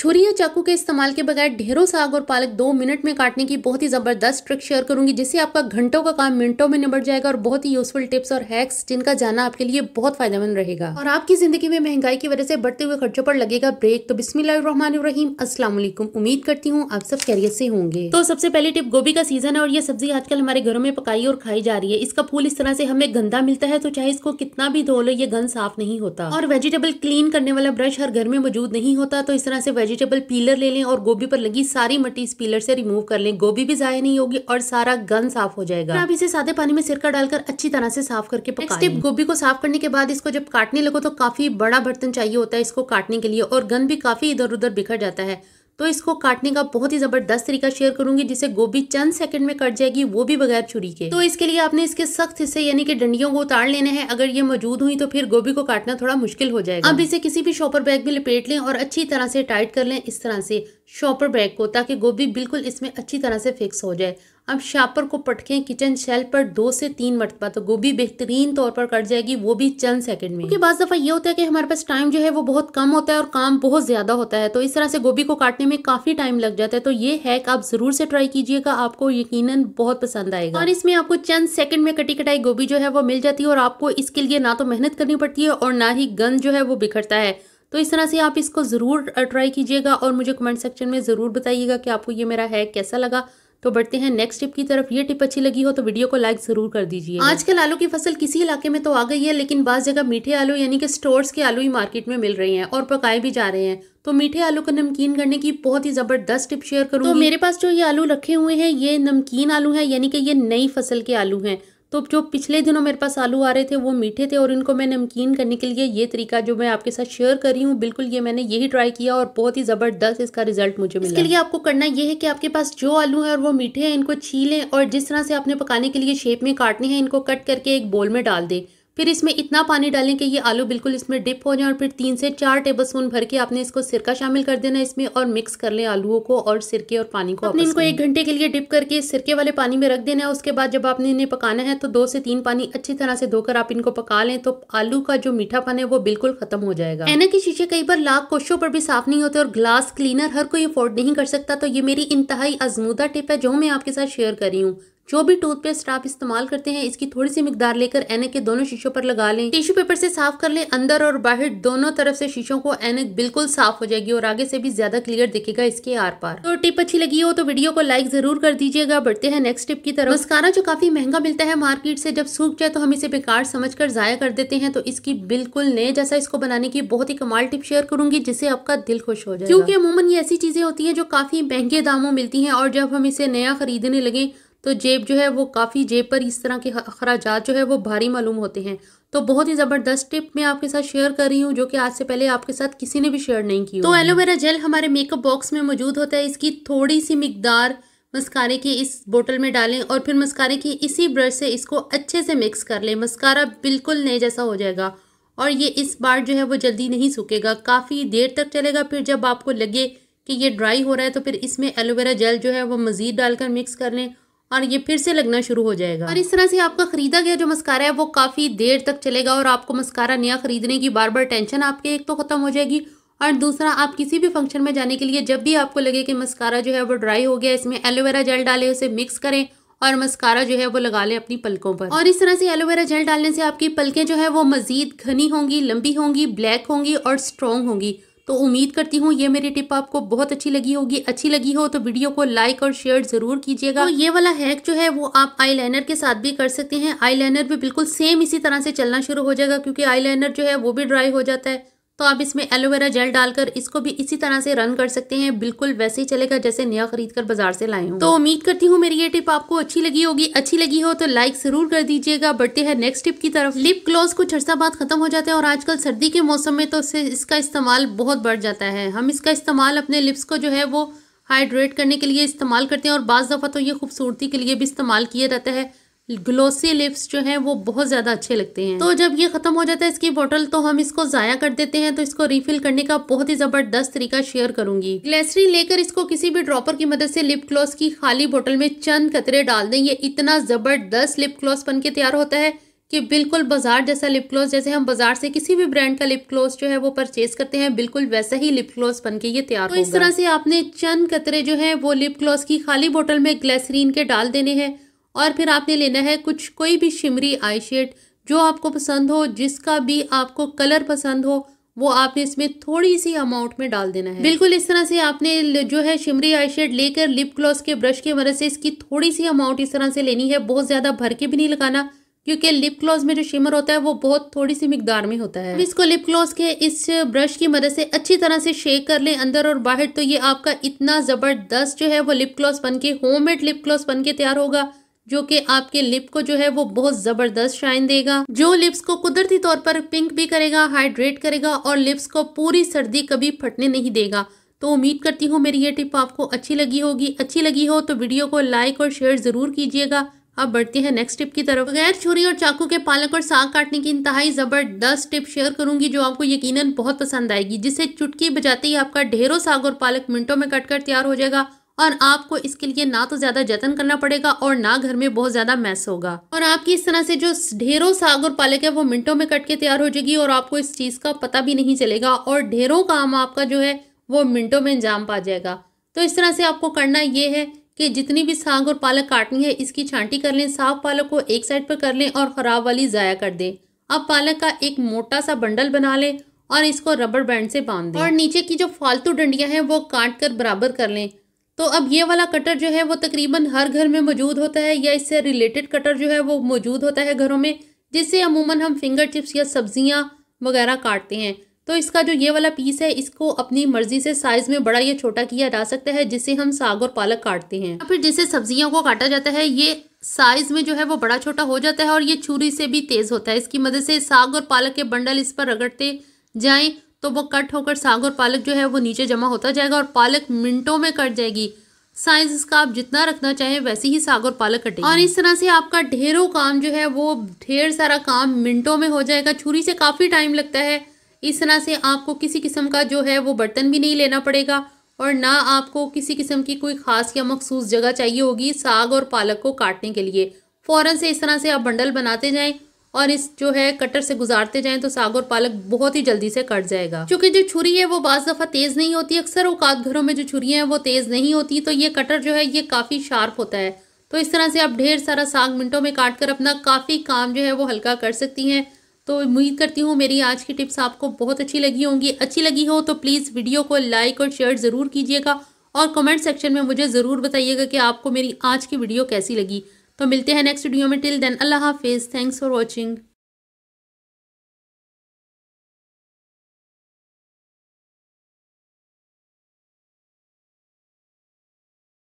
छुरी या चाकू के इस्तेमाल के बगैर ढेरों साग और पालक दो मिनट में काटने की बहुत ही ज़बरदस्त ट्रिक शेयर करूंगी जिससे आपका घंटों का काम मिनटों में निबट जाएगा और बहुत ही यूजफुल टिप्स और हैक्स जिनका जाना आपके लिए बहुत फायदेमंद रहेगा और आपकी जिंदगी में महंगाई की वजह से बढ़ते हुए खर्चों पर लगेगा ब्रेक तो बिस्मिल्लाम असलम उम्मीद करती हूँ आप सब कैरियर से होंगे तो सबसे पहले टिप गोभी का सीजन है और ये सब्जी आजकल हमारे घरों में पकाई और खाई जा रही है इसका फूल इस तरह से हमें गंदा मिलता है तो चाहे इसको कितना भी धो लो ये गंद साफ नहीं होता और वेजिटेबल क्लीन करने वाला ब्रश हर घर में मौजूद नहीं होता तो इस तरह से वेजिटेबल पीलर ले लें और गोभी पर लगी सारी मट्टी इस पीलर से रिमूव कर लें गोभी भी जाया नहीं होगी और सारा गन साफ हो जाएगा आप इसे सादे पानी में सिरका डालकर अच्छी तरह से साफ करके स्टेप गोभी को साफ करने के बाद इसको जब काटने लगो तो काफी बड़ा बर्तन चाहिए होता है इसको काटने के लिए और गन भी काफी इधर उधर बिखर जाता है तो इसको काटने का बहुत ही ज़बरदस्त तरीका शेयर करूंगी जिसे गोभी चंद सेकंड में कट जाएगी वो भी बगैर छुरी के तो इसके लिए आपने इसके सख्त हिस्से यानी कि डंडियों को उतार लेने हैं अगर ये मौजूद हुई तो फिर गोभी को काटना थोड़ा मुश्किल हो जाएगा अब इसे किसी भी शॉपर बैग में लपेट लें और अच्छी तरह से टाइट कर लें इस तरह से शॉपर बैग को ताकि गोभी बिल्कुल इसमें अच्छी तरह से फिक्स हो जाए अब शापर को पटकें किचन शेल पर दो से तीन मरतबा तो गोभी बेहतरीन तौर पर कट जाएगी वो भी चंद सेकंड में क्योंकि बस दफ़ा ये होता है कि हमारे पास टाइम जो है वो बहुत कम होता है और काम बहुत ज़्यादा होता है तो इस तरह से गोभी को काटने में काफ़ी टाइम लग जाता है तो ये हैक आप ज़रूर से ट्राई कीजिएगा आपको यकीन बहुत पसंद आएगा और इसमें आपको चंद सेकंड में कटी कटाई गोभी जो है वो मिल जाती है और आपको इसके लिए ना तो मेहनत करनी पड़ती है और ना ही गंद जो है वो बिखरता है तो इस तरह से आप इसको ज़रूर ट्राई कीजिएगा और मुझे कमेंट सेक्शन में ज़रूर बताइएगा कि आपको ये मेरा हैक कैसा लगा तो बढ़ते हैं नेक्स्ट टिप की तरफ ये टिप अच्छी लगी हो तो वीडियो को लाइक जरूर कर दीजिए आजकल आलू की फसल किसी इलाके में तो आ गई है लेकिन बाज जगह मीठे आलू यानी कि स्टोर्स के आलू ही मार्केट में मिल रहे हैं और पकाए भी जा रहे हैं तो मीठे आलू को नमकीन करने की बहुत ही जबरदस्त टिप शेयर करूँ तो मेरे पास जो ये आलू रखे हुए हैं ये नमकीन आलू है यानी कि ये नई फसल के आलू हैं तो जो पिछले दिनों मेरे पास आलू आ रहे थे वो मीठे थे और इनको मैं नमकीन करने के लिए ये तरीका जो मैं आपके साथ शेयर कर रही हूँ बिल्कुल ये मैंने यही ट्राई किया और बहुत ही ज़बरदस्त इसका रिजल्ट मुझे मिला इसके लिए आपको करना ये है कि आपके पास जो आलू है और वो मीठे हैं इनको छीलें और जिस तरह से आपने पकाने के लिए शेप में काटने हैं इनको कट करके एक बोल में डाल दें फिर इसमें इतना पानी डालें कि ये आलू बिल्कुल इसमें डिप हो जाए और फिर तीन से चार टेबल स्पून भर के आपने इसको सिरका शामिल कर देना इसमें और मिक्स कर लें आलुओं को और सिरके और पानी को आपने इनको एक घंटे के लिए डिप करके सिरके वाले पानी में रख देना है उसके बाद जब आपने इन्हें पकाना है तो दो से तीन पानी अच्छी तरह से धोकर आप इनको पका लें तो आलू का जो मीठापन है वो बिल्कुल खत्म हो जाएगा ऐना के शीशे कई बार लाख कोशों पर भी साफ नहीं होते और ग्लास क्लीनर हर कोई अफोर्ड नहीं कर सकता तो ये मेरी इंतहाई आजमूदा टिप है जो मैं आपके साथ शेयर करी हूँ जो भी टूथपेस्ट आप इस्तेमाल करते हैं इसकी थोड़ी सी मिकदार लेकर एनक के दोनों शीशों पर लगा लें टिश्यू पेपर से साफ कर लें अंदर और बाहर दोनों तरफ से शीशों को एनक बिल्कुल साफ हो जाएगी और आगे से भी ज्यादा क्लियर दिखेगा इसके आर पार तो टिप अच्छी लगी हो तो वीडियो को लाइक जरूर कर दीजिएगा बढ़ते हैं नेक्स्ट टिप की तरफ मस्कारा जो काफी महंगा मिलता है मार्केट से जब सूख जाए तो हम इसे बेकार समझ कर जाया कर देते हैं तो इसकी बिल्कुल नए जैसा इसको बनाने की बहुत ही कमाल टिप शेयर करूंगी जिससे आपका दिल खुश हो जाए क्योंकि अमूमन ये ऐसी चीजें होती है जो काफी महंगे दामों मिलती है और जब हम इसे नया खरीदने लगे तो जेब जो है वो काफ़ी जेब पर इस तरह के अखराज जो है वो भारी मालूम होते हैं तो बहुत ही ज़बरदस्त टिप मैं आपके साथ शेयर कर रही हूँ जो कि आज से पहले आपके साथ किसी ने भी शेयर नहीं की तो एलोवेरा जेल हमारे मेकअप बॉक्स में मौजूद होता है इसकी थोड़ी सी मकदार मस्कारे की इस बोतल में डालें और फिर मस्कारे की इसी ब्रश से इसको अच्छे से मिक्स कर लें मस्कारा बिल्कुल नए जैसा हो जाएगा और ये इस बार जो है वो जल्दी नहीं सूखेगा काफ़ी देर तक चलेगा फिर जब आपको लगे कि ये ड्राई हो रहा है तो फिर इसमें एलोवेरा जेल जो है वो मज़ीद डालकर मिक्स कर लें और ये फिर से लगना शुरू हो जाएगा और इस तरह से आपका खरीदा गया जो मस्कारा है वो काफ़ी देर तक चलेगा और आपको मस्कारा नया खरीदने की बार बार टेंशन आपके एक तो ख़त्म हो जाएगी और दूसरा आप किसी भी फंक्शन में जाने के लिए जब भी आपको लगे कि मस्कारा जो है वो ड्राई हो गया इसमें एलोवेरा जेल डाले उसे मिक्स करें और मस्कारा जो है वो लगा लें अपनी पलकों पर और इस तरह से एलोवेरा जेल डालने से आपकी पलकें जो है वो मज़ीद घनी होंगी लंबी होंगी ब्लैक होंगी और स्ट्रॉन्ग होंगी तो उम्मीद करती हूँ ये मेरी टिप आपको बहुत अच्छी लगी होगी अच्छी लगी हो तो वीडियो को लाइक और शेयर ज़रूर कीजिएगा तो ये वाला हैक जो है वो आप आईलाइनर के साथ भी कर सकते हैं आईलाइनर भी बिल्कुल सेम इसी तरह से चलना शुरू हो जाएगा क्योंकि आईलाइनर जो है वो भी ड्राई हो जाता है तो आप इसमें एलोवेरा जेल डालकर इसको भी इसी तरह से रन कर सकते हैं बिल्कुल वैसे ही चलेगा जैसे नया खरीद कर बाजार से लाए हूँ तो उम्मीद करती हूँ मेरी ये टिप आपको अच्छी लगी होगी अच्छी लगी हो तो लाइक जरूर कर दीजिएगा बढ़ते हैं नेक्स्ट टिप की तरफ लिप ग्लॉस कुछ अर्सा बाद खत्म हो जाते हैं और आजकल सर्दी के मौसम में तो इसका इस्तेमाल बहुत बढ़ जाता है हम इसका इस्तेमाल अपने लिप्स को जो है वो हाइड्रेट करने के लिए इस्तेमाल करते हैं और बज़ दफ़ा तो ये खूबसूरती के लिए भी इस्तेमाल किया जाता है ग्लोसी लिप्स जो है वो बहुत ज़्यादा अच्छे लगते हैं तो जब ये ख़त्म हो जाता है इसकी बॉटल तो हम इसको ज़ाया कर देते हैं तो इसको रिफिल करने का बहुत ही ज़बरदस्त तरीका शेयर करूंगी ग्लेसरीन लेकर इसको किसी भी ड्रॉपर की मदद से लिप ग्लॉस की खाली बोतल में चंद कतरे डाल दें ये इतना ज़बरदस्त लिप ग्लॉस बन तैयार होता है कि बिल्कुल बाजार जैसा लिप ग्लॉस जैसे हम बाजार से किसी भी ब्रांड का लिप ग्लॉस जो है वो परचेज करते हैं बिल्कुल वैसा ही लिप ग्लॉस बन के ये तैयार तो इस तरह से आपने चंद कतरे जो है वो लिप ग्लॉस की खाली बोतल में ग्लेसरीन के डाल देने हैं और फिर आपने लेना है कुछ कोई भी शिमरी आई शेड जो आपको पसंद हो जिसका भी आपको कलर पसंद हो वो आपने इसमें थोड़ी सी अमाउंट में डाल देना है बिल्कुल इस तरह से आपने जो है शिमरी आई शेड लेकर लिप ग्लॉस के ब्रश की मदद से इसकी थोड़ी सी अमाउंट इस तरह से लेनी है बहुत ज़्यादा भर के भी नहीं लगाना क्योंकि लिप ग्लॉस में जो शिमर होता है वो बहुत थोड़ी सी मिकदार में होता है इसको लिप ग्लॉस के इस ब्रश की मदद से अच्छी तरह से शेक कर लें अंदर और बाहर तो ये आपका इतना ज़बरदस्त जो है वो लिप ग्लॉस बन के होम मेड लिप ग्लॉस बन के तैयार होगा जो कि आपके लिप को जो है वो बहुत ज़बरदस्त शाइन देगा जो लिप्स को कुदरती तौर पर पिंक भी करेगा हाइड्रेट करेगा और लिप्स को पूरी सर्दी कभी फटने नहीं देगा तो उम्मीद करती हूँ मेरी ये टिप आपको अच्छी लगी होगी अच्छी लगी हो तो वीडियो को लाइक और शेयर ज़रूर कीजिएगा अब बढ़ते हैं नेक्स्ट टिप की तरफ गैर छुरी और चाकू के पालक और साग काटने की इंतहाई ज़बरदस्त टिप शेयर करूंगी जो आपको यकीनन बहुत पसंद आएगी जिसे चुटकी बजाते ही आपका ढेरों साग और पालक मिनटों में कटकर कर तैयार हो जाएगा और आपको इसके लिए ना तो ज़्यादा जतन करना पड़ेगा और ना घर में बहुत ज़्यादा मैस होगा और आपकी इस तरह से जो ढेरों साग और पालक है वो मिनटों में कट के तैयार हो जाएगी और आपको इस चीज़ का पता भी नहीं चलेगा और ढेरों काम आपका जो है वो मिनटों में अंजाम पा जाएगा तो इस तरह से आपको करना ये है कि जितनी भी साग और पालक काटनी है इसकी छांटी कर लें साफ पालक को एक साइड पर कर लें और ख़राब वाली ज़ाया कर दें अब पालक का एक मोटा सा बंडल बना लें और इसको रबर बैंड से बांध दें और नीचे की जो फालतू डंडियां हैं वो काट कर बराबर कर लें तो अब ये वाला कटर जो है वो तकरीबन हर घर में मौजूद होता है या इससे रिलेटेड कटर जो है वो मौजूद होता है घरों में जिससे अमूमन हम फिंगर चिप्स या सब्जियाँ वगैरह काटते हैं तो इसका जो ये वाला पीस है इसको अपनी मर्जी से साइज में बड़ा या छोटा किया जा सकता है जिससे हम साग और पालक काटते हैं फिर जिससे सब्जियों को काटा जाता है ये साइज में जो है वो बड़ा छोटा हो जाता है और ये छुरी से भी तेज़ होता है इसकी मदद से साग और पालक के बंडल इस पर रगड़ते जाएं तो वो कट होकर साग और पालक जो है वो नीचे जमा होता जाएगा और पालक मिनटों में कट जाएगी साइज इसका आप जितना रखना चाहें वैसे ही साग और पालक कटेगी और इस तरह से आपका ढेरों काम जो है वो ढेर सारा काम मिनटों में हो जाएगा छुरी से काफ़ी टाइम लगता है इस तरह से आपको किसी किस्म का जो है वो बर्तन भी नहीं लेना पड़ेगा और ना आपको किसी किस्म की कोई ख़ास या मखसूस जगह चाहिए होगी साग और पालक को काटने के लिए फ़ौरन से इस तरह से आप बंडल बनाते जाएँ और इस जो है कटर से गुजारते जाएं तो साग और पालक बहुत ही जल्दी से कट जाएगा क्योंकि जो छुरी है वो बाज दफ़ा तेज़ नहीं होती अक्सर औकात घरों में जो छुरी हैं वो तेज़ नहीं होती तो ये कटर जो है ये काफ़ी शार्प होता है तो इस तरह से आप ढेर सारा साग मिनटों में काट कर अपना काफ़ी काम जो है वो हल्का कर सकती हैं तो उम्मीद करती हूँ मेरी आज की टिप्स आपको बहुत अच्छी लगी होंगी अच्छी लगी हो तो प्लीज़ वीडियो को लाइक और शेयर ज़रूर कीजिएगा और कमेंट सेक्शन में मुझे ज़रूर बताइएगा कि आपको मेरी आज की वीडियो कैसी लगी तो मिलते हैं नेक्स्ट वीडियो में टिल देन अल्लाह हाफिज़ थैंक्स फॉर वॉचिंग